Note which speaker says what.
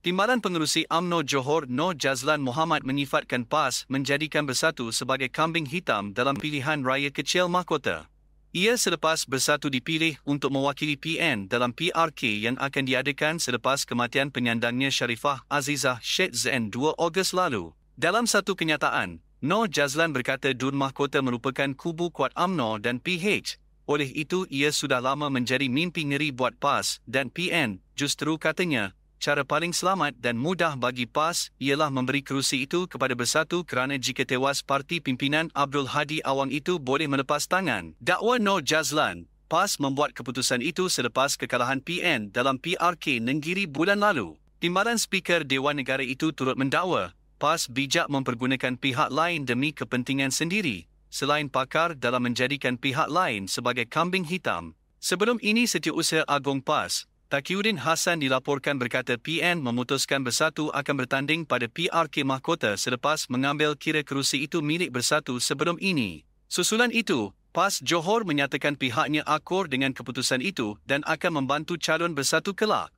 Speaker 1: Timbalan Pengerusi UMNO Johor No Jazlan Muhammad menyifatkan PAS menjadikan Bersatu sebagai kambing hitam dalam pilihan raya kecil mahkota. Ia selepas Bersatu dipilih untuk mewakili PN dalam PRK yang akan diadakan selepas kematian penyandangnya Sharifah Azizah Sheikh Zain 2 Ogos lalu. Dalam satu kenyataan, No Jazlan berkata Dun Mahkota merupakan kubu kuat UMNO dan PH. Oleh itu, ia sudah lama menjadi mimpi ngeri buat PAS dan PN. Justru katanya, cara paling selamat dan mudah bagi PAS ialah memberi kerusi itu kepada Bersatu kerana jika tewas parti pimpinan Abdul Hadi Awang itu boleh melepas tangan. Dakwa No Jazlan, PAS membuat keputusan itu selepas kekalahan PN dalam PRK Nenggiri bulan lalu. Timbalan Speaker Dewan Negara itu turut mendakwa, PAS bijak mempergunakan pihak lain demi kepentingan sendiri, selain pakar dalam menjadikan pihak lain sebagai kambing hitam. Sebelum ini setiausaha Agong PAS Takiuddin Hassan dilaporkan berkata PN memutuskan Bersatu akan bertanding pada PRK Mahkota selepas mengambil kira kerusi itu milik Bersatu sebelum ini. Susulan itu, PAS Johor menyatakan pihaknya akur dengan keputusan itu dan akan membantu calon Bersatu kelak.